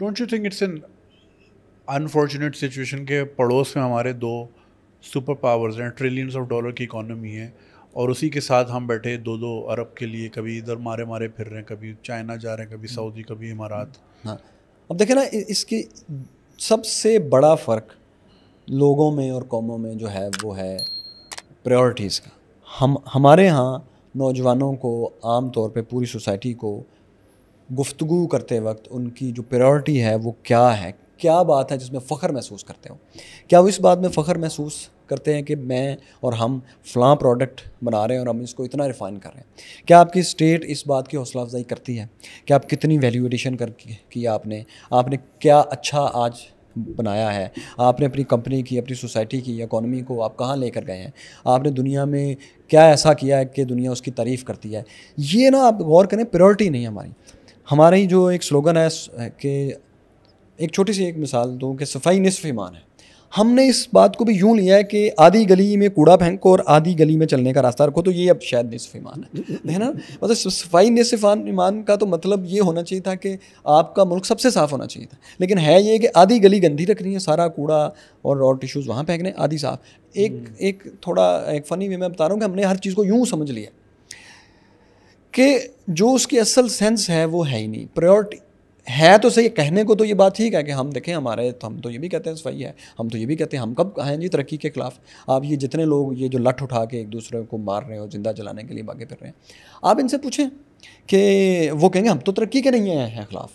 Don't you think it's an unfortunate situation के पड़ोस में हमारे दो सुपर पावर्स हैं ट्रिलियंस ऑफ डॉलर की इकोनॉमी है और उसी के साथ हम बैठे दो दो अरब के लिए कभी इधर मारे मारे फिर रहे हैं कभी चाइना जा रहे हैं कभी हम्म। सऊदी कभी इमारात हाँ अब देखें ना इसकी सबसे बड़ा फ़र्क लोगों में और कौमों में जो है वो है प्रायोरिटीज़ का हम हमारे यहाँ नौजवानों को आम तौर पे पूरी सोसाइटी को गुफ्तु करते वक्त उनकी जो प्रायोरिटी है वो क्या है क्या बात है जिसमें फ़ख्र महसूस करते हो क्या वो इस बात में फ़ख्र महसूस करते हैं कि मैं और हम फलां प्रोडक्ट बना रहे हैं और हम इसको इतना रिफ़ाइन कर रहे हैं क्या आपकी स्टेट इस बात की हौसला अफजाई करती है कि आप कितनी वैल्यू कर की आपने आपने क्या अच्छा आज बनाया है आपने अपनी कंपनी की अपनी सोसाइटी की इकोनॉमी को आप कहाँ लेकर गए हैं आपने दुनिया में क्या ऐसा किया है कि दुनिया उसकी तारीफ़ करती है ये ना आप गौर करें प्रायोरिटी नहीं हमारी हमारा ही जो एक स्लोगन है कि एक छोटी सी एक मिसाल दूँ कि सफाई नसफ ईमान है हमने इस बात को भी यूँ लिया है कि आधी गली में कूड़ा फेंको और आधी गली में चलने का रास्ता रखो तो ये अब शायद नसफ ईमान है है ना मतलब सफाई नसफ ईमान का तो मतलब ये होना चाहिए था कि आपका मुल्क सबसे साफ़ होना चाहिए था लेकिन है ये कि आधी गली गंदी रखनी है सारा कूड़ा और और टिश्यूज़ वहाँ फेंकने आधी साफ़ एक हम्म। एक थोड़ा एक फ़नी वे मैं बता रहा हूँ कि हमने हर चीज़ को यूँ समझ लिया कि जो उसकी असल सेंस है वो है ही नहीं प्रायोरिटी है तो सही कहने को तो ये बात ठीक है कि हम देखें हमारे तो हम तो ये भी कहते हैं सफाई है हम तो ये भी कहते हैं हम कब हैं जी तरक्की के खिलाफ आप ये जितने लोग ये जो लठ उठा के एक दूसरे को मार रहे हो जिंदा जलाने के लिए भागे फिर रहे हैं आप इनसे पूछें कि वो कहेंगे हम तो तरक्की के नहीं हैं खिलाफ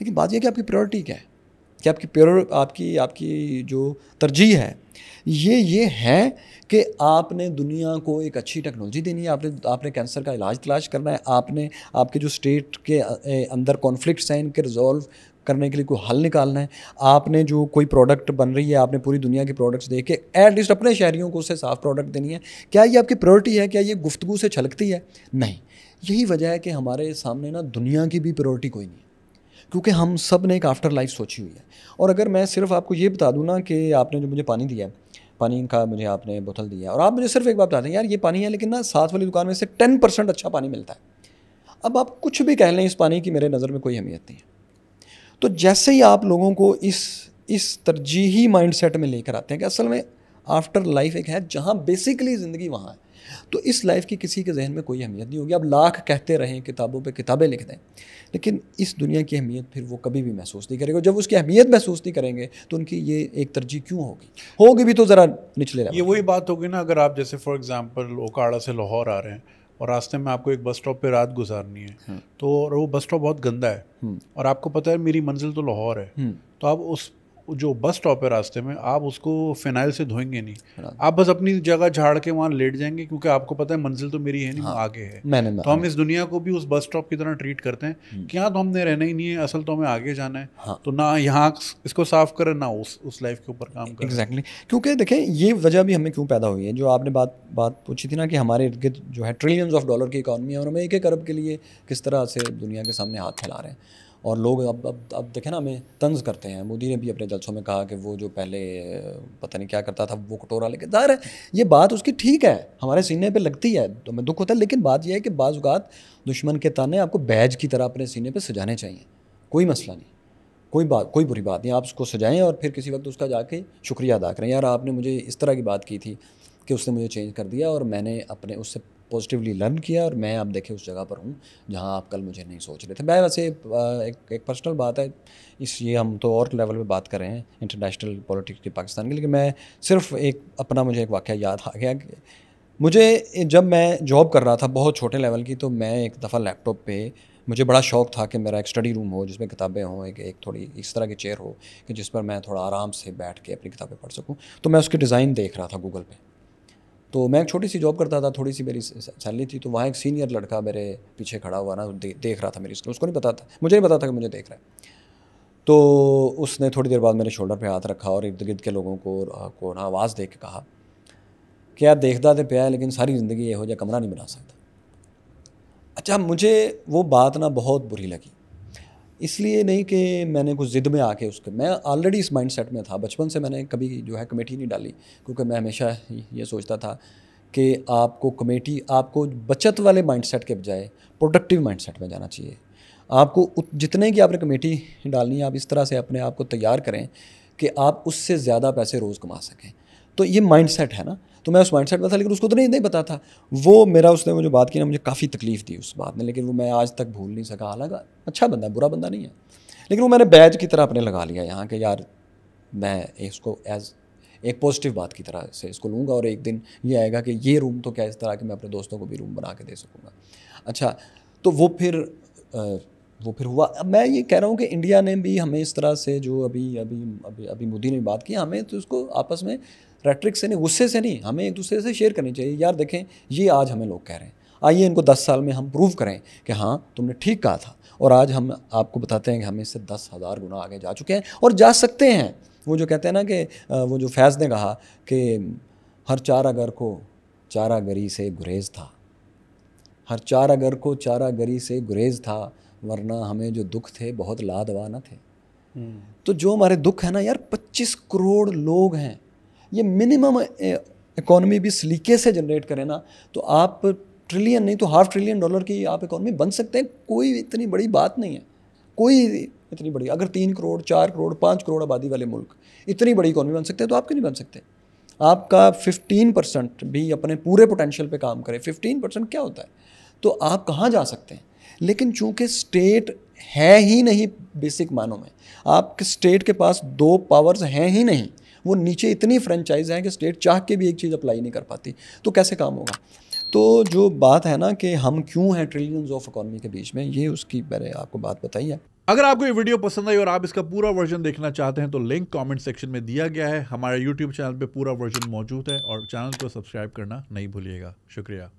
लेकिन बात यह कि आपकी प्रायोरिटी क्या है कि आपकी प्योर आपकी आपकी जो तरजीह है ये ये है कि आपने दुनिया को एक अच्छी टेक्नोलॉजी देनी है आपने आपने कैंसर का इलाज तलाश करना है आपने आपके जो स्टेट के अंदर कॉन्फ्लिक्ट्स हैं इनके रिजॉल्व करने के लिए कोई हल निकालना है आपने जो कोई प्रोडक्ट बन रही है आपने पूरी दुनिया के प्रोडक्ट्स देख के एटलीस्ट अपने शहरीों को उससे साफ प्रोडक्ट देनी है क्या ये आपकी प्रायोरिटी है क्या ये गुफ्तु से छलकती है नहीं यही वजह है कि हमारे सामने ना दुनिया की भी प्रायोरिटी कोई नहीं है क्योंकि हम सब ने एक आफ्टर लाइफ सोची हुई है और अगर मैं सिर्फ आपको ये बता दूँ ना कि आपने जो मुझे पानी दिया है पानी का मुझे आपने बोतल दिया और आप मुझे सिर्फ एक बात बता दें यार ये पानी है लेकिन ना साथ वाली दुकान में से टेन परसेंट अच्छा पानी मिलता है अब आप कुछ भी कह लें इस पानी की मेरे नज़र में कोई अहमियत नहीं है तो जैसे ही आप लोगों को इस इस तरजीही सेट में लेकर आते हैं कि असल में आफ्टर लाइफ एक है जहाँ बेसिकली ज़िंदगी वहाँ है तो इस लाइफ की किसी के जहन में कोई अहमियत नहीं होगी आप लाख कहते रहें किताबों पर किताबें लिख दें लेकिन इस दुनिया की अहमियत फिर वो कभी भी महसूस नहीं करेगा जब उसकी अहमियत महसूस नहीं करेंगे तो उनकी ये एक तरजीह क्यों होगी होगी भी तो ज़रा निचले ये वही बात होगी ना अगर आप जैसे फॉर एग्ज़ाम्पल ओकाड़ा से लाहौर आ रहे हैं और रास्ते में आपको एक बस स्टॉप पे रात गुजारनी है हम्म। तो और वो बस स्टॉप बहुत गंदा है हम्म। और आपको पता है मेरी मंजिल तो लाहौर है हम्म। तो आप उस जो बस स्टॉप है रास्ते में आप उसको फिनाइल से धोएंगे नहीं हाँ। आप बस अपनी जगह झाड़ के वहाँ लेट जाएंगे क्योंकि आपको पता है मंजिल तो मेरी है नहीं हाँ, आगे है मैंने तो हम इस दुनिया को भी उस बस स्टॉप की तरह ट्रीट करते हैं हम्म। कि तो हमने रहना ही नहीं है असल तो हमें आगे जाना है हाँ, तो ना यहाँ इसको साफ करें ना उस उस लाइफ के ऊपर काम करें एग्जैक्टली क्योंकि देखें ये वजह भी हमें क्यों पैदा हुई है जो आपने बात बात पूछी थी ना कि हमारे इर्द गिर्द जो है ट्रिलियंस ऑफ डॉलर की इकानमी है और हमें एक एक अरब के लिए किस तरह से दुनिया के सामने हाथ फैला रहे हैं और लोग अब अब अब देखें ना हमें तंज करते हैं मोदी ने भी अपने जलसों में कहा कि वो जो पहले पता नहीं क्या करता था वो कटोरा लेके ज़ाहिर है ये बात उसकी ठीक है हमारे सीने पे लगती है तो हमें दुख होता है लेकिन बात यह है कि बाज़ात दुश्मन के ताने आपको बैज की तरह अपने सीने पर सजाने चाहिए कोई मसला नहीं कोई बात कोई बुरी बात नहीं आप उसको सजाएं और फिर किसी वक्त उसका जाके शुक्रिया अदा करें यार आपने मुझे इस तरह की बात की थी कि उसने मुझे चेंज कर दिया और मैंने अपने उससे पॉजिटिवली लर्न किया और मैं अब देखे उस जगह पर हूँ जहाँ आप कल मुझे नहीं सोच रहे थे मैं वैसे एक एक पर्सनल बात है इस ये हम तो और लेवल पे बात कर रहे हैं इंटरनेशनल पॉलिटिक्स की पाकिस्तान की लेकिन मैं सिर्फ एक अपना मुझे एक वाक्य याद आ गया कि मुझे जब मैं जॉब कर रहा था बहुत छोटे लेवल की तो मैं एक दफ़ा लैपटॉप पे मुझे बड़ा शौक था कि मेरा एक स्टडी रूम हो जिसमें किताबें हों एक एक थोड़ी इस तरह की चेयर हो कि जिस पर मैं थोड़ा आराम से बैठ के अपनी किताबें पढ़ सकूँ तो मैं उसकी डिज़ाइन देख रहा था गूगल पे तो मैं एक छोटी सी जॉब करता था थोड़ी सी मेरी सैलरी थी तो वहाँ एक सीनियर लड़का मेरे पीछे खड़ा हुआ ना दे, देख रहा था मेरी उसको नहीं पता था मुझे नहीं पता था कि मुझे देख रहा है तो उसने थोड़ी देर बाद मेरे शोल्डर पे हाथ रखा और इर्द गिर्द के लोगों को को ना आवाज़ दे के कहा कि यार देखता तो पाया लेकिन सारी ज़िंदगी यह हो जाए कमरा नहीं बना सकता अच्छा मुझे वो बात ना बहुत बुरी लगी इसलिए नहीं कि मैंने कुछ ज़िद में आके उसके मैं ऑलरेडी इस माइंड सेट में था बचपन से मैंने कभी जो है कमेटी नहीं डाली क्योंकि मैं हमेशा ये सोचता था कि आपको कमेटी आपको बचत वाले माइंड सेट के बजाय प्रोडक्टिव माइंड सेट में जाना चाहिए आपको जितने की आपने कमेटी डालनी है आप इस तरह से अपने आप को तैयार करें कि आप उससे ज़्यादा पैसे रोज़ कमा सकें तो ये माइंडसेट है ना तो मैं उस माइंडसेट में था लेकिन उसको तो नहीं नहीं पता था वो मेरा उसने मुझे बात की ना मुझे काफ़ी तकलीफ़ दी उस बात ने लेकिन वो मैं आज तक भूल नहीं सका हालांकि अच्छा बंदा बुरा बंदा नहीं है लेकिन वो मैंने बैज की तरह अपने लगा लिया यहाँ के यार मैं इसको एज एक पॉजिटिव बात की तरह से इसको लूँगा और एक दिन ये आएगा कि ये रूम तो क्या इस तरह कि मैं अपने दोस्तों को भी रूम बना के दे सकूँगा अच्छा तो वो फिर वो फिर हुआ अब मैं ये कह रहा हूँ कि इंडिया ने भी हमें इस तरह से जो अभी अभी अभी अभी मोदी ने बात की हमें तो उसको आपस में रेट्रिक से नहीं गुस्से से नहीं हमें एक दूसरे से शेयर करनी चाहिए यार देखें ये आज हमें लोग कह रहे हैं आइए इनको दस साल में हम प्रूव करें कि हाँ तुमने ठीक कहा था और आज हम आपको बताते हैं कि हम इससे दस हज़ार गुना आगे जा चुके हैं और जा सकते हैं वो जो कहते हैं ना कि वो जो फैज़ ने कहा कि हर चारागर को चारागरी से गुरेज था हर चारागर को चारागरी से गुरेज था वरना हमें जो दुख थे बहुत लादवा न थे हम्म। तो जो हमारे दुख है ना यार 25 करोड़ लोग हैं ये मिनिमम इकोनॉमी भी सलीके से जनरेट करें ना तो आप ट्रिलियन नहीं तो हाफ ट्रिलियन डॉलर की आप इकोनॉमी बन सकते हैं कोई इतनी बड़ी बात नहीं है कोई इतनी बड़ी अगर तीन करोड़ चार करोड़ पाँच करोड़ आबादी वाले मुल्क इतनी बड़ी इकोनॉमी बन सकते हैं तो आप क्यों नहीं बन सकते आपका फिफ्टीन परसेंट भी अपने पूरे पोटेंशियल पे काम करें फिफ्टीन परसेंट क्या होता है तो आप कहाँ जा सकते हैं लेकिन चूंकि स्टेट है ही नहीं बेसिक मानों में आपके स्टेट के पास दो पावर्स हैं ही नहीं वो नीचे इतनी फ्रेंचाइज हैं कि स्टेट चाह के भी एक चीज़ अप्लाई नहीं कर पाती तो कैसे काम होगा तो जो बात है ना कि हम क्यों हैं ट्रिलियंस ऑफ इकोनॉमी के बीच में ये उसकी मैंने आपको बात बताई है अगर आपको ये वीडियो पसंद आई और आप इसका पूरा वर्जन देखना चाहते हैं तो लिंक कमेंट सेक्शन में दिया गया है हमारे यूट्यूब चैनल पे पूरा वर्जन मौजूद है और चैनल को सब्सक्राइब करना नहीं भूलिएगा शुक्रिया